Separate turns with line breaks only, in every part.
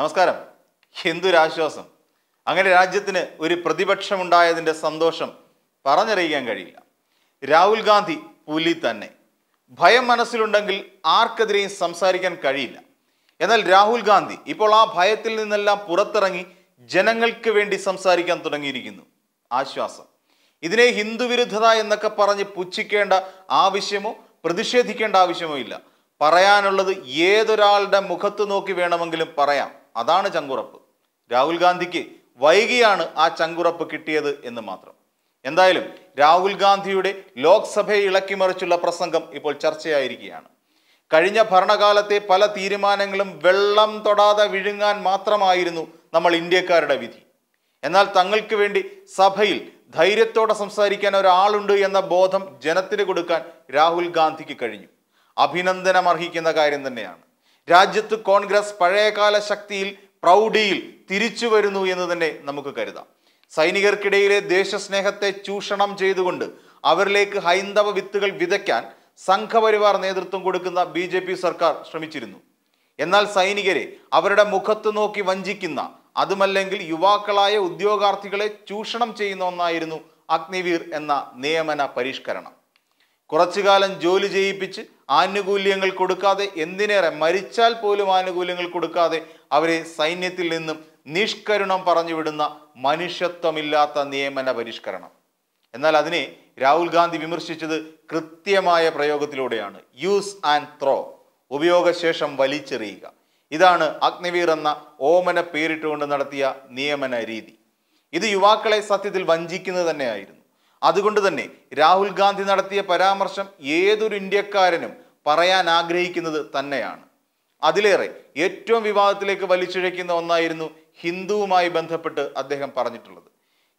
നമസ്കാരം ഹിന്ദുരാശ്വാസം അങ്ങനെ രാജ്യത്തിന് ഒരു പ്രതിപക്ഷമുണ്ടായതിൻ്റെ സന്തോഷം പറഞ്ഞറിയിക്കാൻ കഴിയില്ല രാഹുൽ ഗാന്ധി പുലി തന്നെ ഭയം മനസ്സിലുണ്ടെങ്കിൽ ആർക്കെതിരെയും സംസാരിക്കാൻ കഴിയില്ല എന്നാൽ രാഹുൽ ഗാന്ധി ഇപ്പോൾ ആ ഭയത്തിൽ നിന്നെല്ലാം പുറത്തിറങ്ങി ജനങ്ങൾക്ക് വേണ്ടി സംസാരിക്കാൻ തുടങ്ങിയിരിക്കുന്നു ആശ്വാസം ഇതിനെ ഹിന്ദുവിരുദ്ധത എന്നൊക്കെ പറഞ്ഞ് പുച്ഛിക്കേണ്ട ആവശ്യമോ പ്രതിഷേധിക്കേണ്ട ആവശ്യമോ ഇല്ല പറയാനുള്ളത് ഏതൊരാളുടെ മുഖത്ത് നോക്കി വേണമെങ്കിലും പറയാം അതാണ് ചങ്കുറപ്പ് രാഹുൽ ഗാന്ധിക്ക് വൈകിയാണ് ആ ചങ്കുറപ്പ് കിട്ടിയത് എന്ന് മാത്രം എന്തായാലും രാഹുൽ ഗാന്ധിയുടെ ലോക്സഭയെ ഇളക്കിമറിച്ചുള്ള പ്രസംഗം ഇപ്പോൾ ചർച്ചയായിരിക്കുകയാണ് കഴിഞ്ഞ ഭരണകാലത്തെ പല തീരുമാനങ്ങളും വെള്ളം തൊടാതെ വിഴുങ്ങാൻ മാത്രമായിരുന്നു നമ്മൾ ഇന്ത്യക്കാരുടെ വിധി എന്നാൽ തങ്ങൾക്ക് വേണ്ടി സഭയിൽ ധൈര്യത്തോടെ സംസാരിക്കാൻ ഒരാളുണ്ട് എന്ന ബോധം ജനത്തിന് കൊടുക്കാൻ രാഹുൽ ഗാന്ധിക്ക് കഴിഞ്ഞു അഭിനന്ദനം അർഹിക്കുന്ന കാര്യം തന്നെയാണ് രാജ്യത്ത് കോൺഗ്രസ് പഴയകാല ശക്തിയിൽ പ്രൗഢിയിൽ തിരിച്ചു വരുന്നു എന്ന് തന്നെ നമുക്ക് കരുതാം സൈനികർക്കിടയിലെ ദേശസ്നേഹത്തെ ചൂഷണം ചെയ്തുകൊണ്ട് അവരിലേക്ക് ഹൈന്ദവ വിത്തുകൾ വിതയ്ക്കാൻ സംഘപരിവാർ നേതൃത്വം കൊടുക്കുന്ന ബി ജെ പി സർക്കാർ ശ്രമിച്ചിരുന്നു എന്നാൽ സൈനികരെ അവരുടെ മുഖത്ത് നോക്കി വഞ്ചിക്കുന്ന അതുമല്ലെങ്കിൽ യുവാക്കളായ ഉദ്യോഗാർത്ഥികളെ ചൂഷണം ചെയ്യുന്ന ഒന്നായിരുന്നു അഗ്നിവീർ എന്ന നിയമന പരിഷ്കരണം കുറച്ചുകാലം ജോലി ചെയ്യിപ്പിച്ച് ആനുകൂല്യങ്ങൾ കൊടുക്കാതെ എന്തിനേറെ മരിച്ചാൽ പോലും ആനുകൂല്യങ്ങൾ കൊടുക്കാതെ അവരെ സൈന്യത്തിൽ നിന്നും നിഷ്കരുണം പറഞ്ഞുവിടുന്ന മനുഷ്യത്വമില്ലാത്ത നിയമന പരിഷ്കരണം എന്നാൽ അതിനെ രാഹുൽ ഗാന്ധി വിമർശിച്ചത് കൃത്യമായ പ്രയോഗത്തിലൂടെയാണ് യൂസ് ആൻഡ് ത്രോ ഉപയോഗശേഷം വലിച്ചെറിയുക ഇതാണ് അഗ്നിവീർ എന്ന ഓമന പേരിട്ടുകൊണ്ട് നടത്തിയ നിയമന രീതി ഇത് യുവാക്കളെ സത്യത്തിൽ വഞ്ചിക്കുന്നത് തന്നെയായിരുന്നു അതുകൊണ്ട് തന്നെ രാഹുൽ ഗാന്ധി നടത്തിയ പരാമർശം ഏതൊരു ഇന്ത്യക്കാരനും പറയാൻ ആഗ്രഹിക്കുന്നത് തന്നെയാണ് അതിലേറെ ഏറ്റവും വിവാദത്തിലേക്ക് വലിച്ചിഴയ്ക്കുന്ന ഒന്നായിരുന്നു ഹിന്ദുവുമായി ബന്ധപ്പെട്ട് അദ്ദേഹം പറഞ്ഞിട്ടുള്ളത്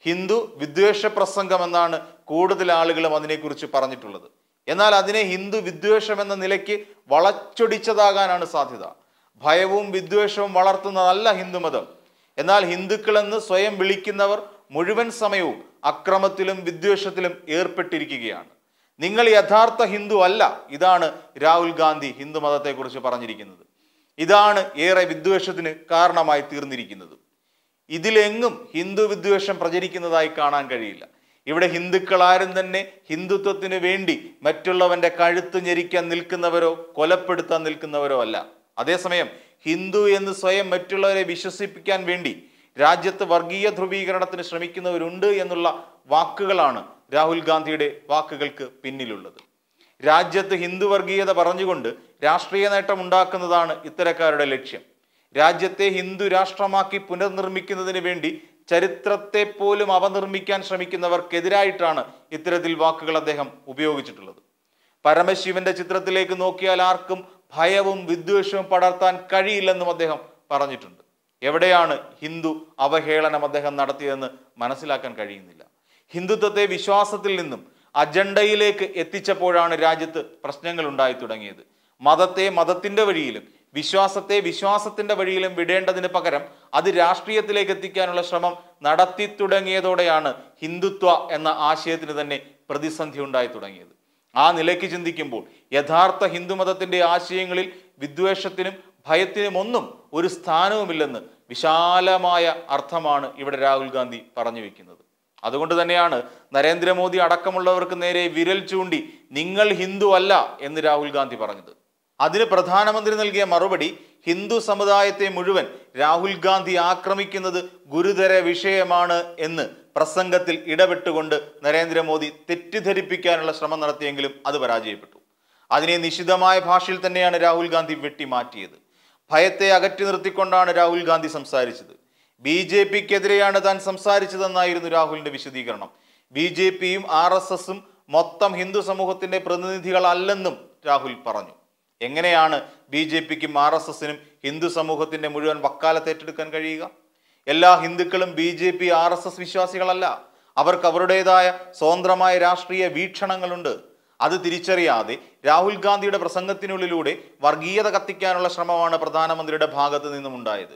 ഹിന്ദു വിദ്വേഷ പ്രസംഗം എന്നാണ് കൂടുതൽ ആളുകളും അതിനെക്കുറിച്ച് പറഞ്ഞിട്ടുള്ളത് എന്നാൽ അതിനെ ഹിന്ദു വിദ്വേഷം എന്ന നിലയ്ക്ക് വളച്ചൊടിച്ചതാകാനാണ് സാധ്യത ഭയവും വിദ്വേഷവും വളർത്തുന്നതല്ല ഹിന്ദുമതം എന്നാൽ ഹിന്ദുക്കളെന്ന് സ്വയം വിളിക്കുന്നവർ മുഴുവൻ സമയവും അക്രമത്തിലും വിദ്വേഷത്തിലും ഏർപ്പെട്ടിരിക്കുകയാണ് നിങ്ങൾ യഥാർത്ഥ ഹിന്ദു അല്ല ഇതാണ് രാഹുൽ ഗാന്ധി ഹിന്ദു മതത്തെക്കുറിച്ച് പറഞ്ഞിരിക്കുന്നത് ഇതാണ് ഏറെ വിദ്വേഷത്തിന് കാരണമായി തീർന്നിരിക്കുന്നത് ഇതിലെങ്ങും ഹിന്ദു വിദ്വേഷം പ്രചരിക്കുന്നതായി കാണാൻ കഴിയില്ല ഇവിടെ ഹിന്ദുക്കളാരും തന്നെ ഹിന്ദുത്വത്തിന് വേണ്ടി മറ്റുള്ളവന്റെ കഴുത്ത് ഞെരിക്കാൻ നിൽക്കുന്നവരോ കൊലപ്പെടുത്താൻ നിൽക്കുന്നവരോ അല്ല അതേസമയം ഹിന്ദു എന്ന് സ്വയം മറ്റുള്ളവരെ വിശ്വസിപ്പിക്കാൻ വേണ്ടി രാജ്യത്ത് വർഗീയ ധ്രുവീകരണത്തിന് ശ്രമിക്കുന്നവരുണ്ട് എന്നുള്ള വാക്കുകളാണ് രാഹുൽ ഗാന്ധിയുടെ വാക്കുകൾക്ക് പിന്നിലുള്ളത് രാജ്യത്ത് ഹിന്ദു വർഗീയത പറഞ്ഞുകൊണ്ട് രാഷ്ട്രീയ നേട്ടം ഉണ്ടാക്കുന്നതാണ് ഇത്തരക്കാരുടെ ലക്ഷ്യം രാജ്യത്തെ ഹിന്ദു രാഷ്ട്രമാക്കി പുനർനിർമ്മിക്കുന്നതിന് വേണ്ടി ചരിത്രത്തെ പോലും അവനിർമ്മിക്കാൻ ശ്രമിക്കുന്നവർക്കെതിരായിട്ടാണ് ഇത്തരത്തിൽ വാക്കുകൾ അദ്ദേഹം ഉപയോഗിച്ചിട്ടുള്ളത് പരമശിവന്റെ ചിത്രത്തിലേക്ക് നോക്കിയാൽ ആർക്കും ഭയവും വിദ്വേഷവും പടർത്താൻ കഴിയില്ലെന്നും അദ്ദേഹം പറഞ്ഞിട്ടുണ്ട് എവിടെയാണ് ഹിന്ദു അവഹേളനം അദ്ദേഹം നടത്തിയതെന്ന് മനസ്സിലാക്കാൻ കഴിയുന്നില്ല ഹിന്ദുത്വത്തെ വിശ്വാസത്തിൽ നിന്നും അജണ്ടയിലേക്ക് എത്തിച്ചപ്പോഴാണ് രാജ്യത്ത് പ്രശ്നങ്ങൾ ഉണ്ടായി തുടങ്ങിയത് മതത്തെ മതത്തിൻ്റെ വഴിയിലും വിശ്വാസത്തെ വിശ്വാസത്തിൻ്റെ വഴിയിലും വിടേണ്ടതിന് പകരം അത് രാഷ്ട്രീയത്തിലേക്ക് എത്തിക്കാനുള്ള ശ്രമം നടത്തി തുടങ്ങിയതോടെയാണ് ഹിന്ദുത്വ എന്ന ആശയത്തിന് തന്നെ പ്രതിസന്ധി ഉണ്ടായി തുടങ്ങിയത് ആ നിലയ്ക്ക് ചിന്തിക്കുമ്പോൾ യഥാർത്ഥ ഹിന്ദുമതത്തിൻ്റെ ആശയങ്ങളിൽ വിദ്വേഷത്തിനും ഭയത്തിനുമൊന്നും ഒരു സ്ഥാനവുമില്ലെന്ന് വിശാലമായ അർത്ഥമാണ് ഇവിടെ രാഹുൽ ഗാന്ധി പറഞ്ഞു വെക്കുന്നത് അതുകൊണ്ട് തന്നെയാണ് നരേന്ദ്രമോദി അടക്കമുള്ളവർക്ക് നേരെ വിരൽ ചൂണ്ടി നിങ്ങൾ ഹിന്ദു അല്ല എന്ന് രാഹുൽ ഗാന്ധി പറഞ്ഞത് അതിന് പ്രധാനമന്ത്രി നൽകിയ മറുപടി ഹിന്ദു സമുദായത്തെ മുഴുവൻ രാഹുൽ ഗാന്ധി ആക്രമിക്കുന്നത് ഗുരുതര വിഷയമാണ് എന്ന് പ്രസംഗത്തിൽ ഇടപെട്ടുകൊണ്ട് നരേന്ദ്രമോദി തെറ്റിദ്ധരിപ്പിക്കാനുള്ള ശ്രമം നടത്തിയെങ്കിലും അത് പരാജയപ്പെട്ടു അതിനെ നിശിതമായ ഭാഷയിൽ തന്നെയാണ് രാഹുൽ ഗാന്ധി വെട്ടിമാറ്റിയത് ഭയത്തെ അകറ്റി നിർത്തിക്കൊണ്ടാണ് രാഹുൽ ഗാന്ധി സംസാരിച്ചത് ബി ജെ പിക്കെതിരെയാണ് താൻ സംസാരിച്ചതെന്നായിരുന്നു രാഹുലിന്റെ വിശദീകരണം ബി ജെ പിയും ആർ എസ് എസും മൊത്തം ഹിന്ദു സമൂഹത്തിന്റെ പ്രതിനിധികളല്ലെന്നും രാഹുൽ പറഞ്ഞു എങ്ങനെയാണ് ബി ജെ പിക്കും ആർ എസ് എസിനും ഹിന്ദു സമൂഹത്തിന്റെ മുഴുവൻ വക്കാലത്തേറ്റെടുക്കാൻ ഏറ്റെടുക്കാൻ കഴിയുക എല്ലാ ഹിന്ദുക്കളും BJP RSS വിശ്വാസികളല്ല അവർക്ക് അവരുടേതായ സ്വതന്ത്രമായ രാഷ്ട്രീയ വീക്ഷണങ്ങളുണ്ട് അത് തിരിച്ചറിയാതെ രാഹുൽ ഗാന്ധിയുടെ പ്രസംഗത്തിനുള്ളിലൂടെ വർഗീയത കത്തിക്കാനുള്ള ശ്രമമാണ് പ്രധാനമന്ത്രിയുടെ ഭാഗത്തു നിന്നും ഉണ്ടായത്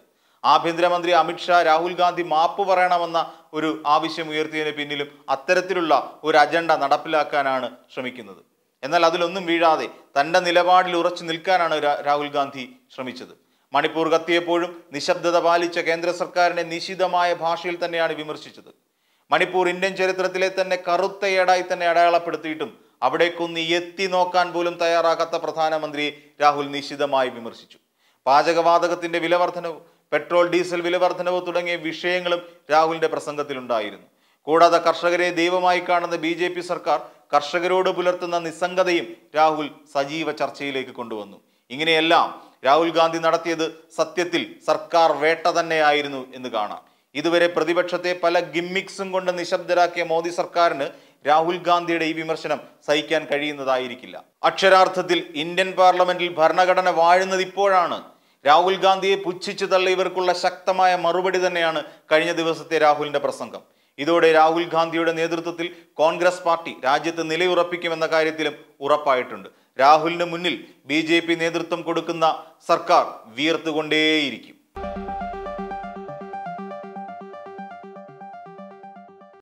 ആഭ്യന്തരമന്ത്രി അമിത്ഷാ രാഹുൽ ഗാന്ധി മാപ്പ് പറയണമെന്ന ഒരു ആവശ്യം ഉയർത്തിയതിന് പിന്നിലും അത്തരത്തിലുള്ള ഒരു അജണ്ട നടപ്പിലാക്കാനാണ് ശ്രമിക്കുന്നത് എന്നാൽ അതിലൊന്നും വീഴാതെ തൻ്റെ നിലപാടിൽ ഉറച്ചു നിൽക്കാനാണ് രാഹുൽ ഗാന്ധി ശ്രമിച്ചത് മണിപ്പൂർ കത്തിയപ്പോഴും നിശബ്ദത പാലിച്ച കേന്ദ്ര സർക്കാരിനെ നിശിതമായ ഭാഷയിൽ തന്നെയാണ് വിമർശിച്ചത് മണിപ്പൂർ ഇന്ത്യൻ ചരിത്രത്തിലെ തന്നെ കറുത്തയേടായി തന്നെ അടയാളപ്പെടുത്തിയിട്ടും അവിടേക്കൊന്ന് എത്തി നോക്കാൻ പോലും തയ്യാറാകാത്ത പ്രധാനമന്ത്രി രാഹുൽ നിശിതമായി വിമർശിച്ചു പാചകവാതകത്തിന്റെ വിലവർധനവ് പെട്രോൾ ഡീസൽ വിലവർധനവ് തുടങ്ങിയ വിഷയങ്ങളും രാഹുലിന്റെ പ്രസംഗത്തിലുണ്ടായിരുന്നു കൂടാതെ കർഷകരെ ദൈവമായി കാണുന്ന ബി ജെ പി സർക്കാർ കർഷകരോട് പുലർത്തുന്ന നിസ്സംഗതയും രാഹുൽ സജീവ ചർച്ചയിലേക്ക് കൊണ്ടുവന്നു ഇങ്ങനെയെല്ലാം രാഹുൽ ഗാന്ധി നടത്തിയത് സത്യത്തിൽ സർക്കാർ വേട്ട തന്നെയായിരുന്നു എന്ന് കാണാം ഇതുവരെ പ്രതിപക്ഷത്തെ പല ഗിമ്മിക്സും കൊണ്ട് നിശബ്ദരാക്കിയ മോദി സർക്കാരിന് രാഹുൽ ഗാന്ധിയുടെ ഈ വിമർശനം സഹിക്കാൻ കഴിയുന്നതായിരിക്കില്ല അക്ഷരാർത്ഥത്തിൽ ഇന്ത്യൻ പാർലമെന്റിൽ ഭരണഘടന വാഴുന്നത് ഇപ്പോഴാണ് രാഹുൽ ഗാന്ധിയെ പുച്ഛിച്ചു ഇവർക്കുള്ള ശക്തമായ മറുപടി തന്നെയാണ് കഴിഞ്ഞ ദിവസത്തെ രാഹുലിന്റെ പ്രസംഗം ഇതോടെ രാഹുൽ ഗാന്ധിയുടെ നേതൃത്വത്തിൽ കോൺഗ്രസ് പാർട്ടി രാജ്യത്ത് നിലയുറപ്പിക്കുമെന്ന കാര്യത്തിലും ഉറപ്പായിട്ടുണ്ട് രാഹുലിന് മുന്നിൽ ബി നേതൃത്വം കൊടുക്കുന്ന സർക്കാർ വീർത്തുകൊണ്ടേയിരിക്കും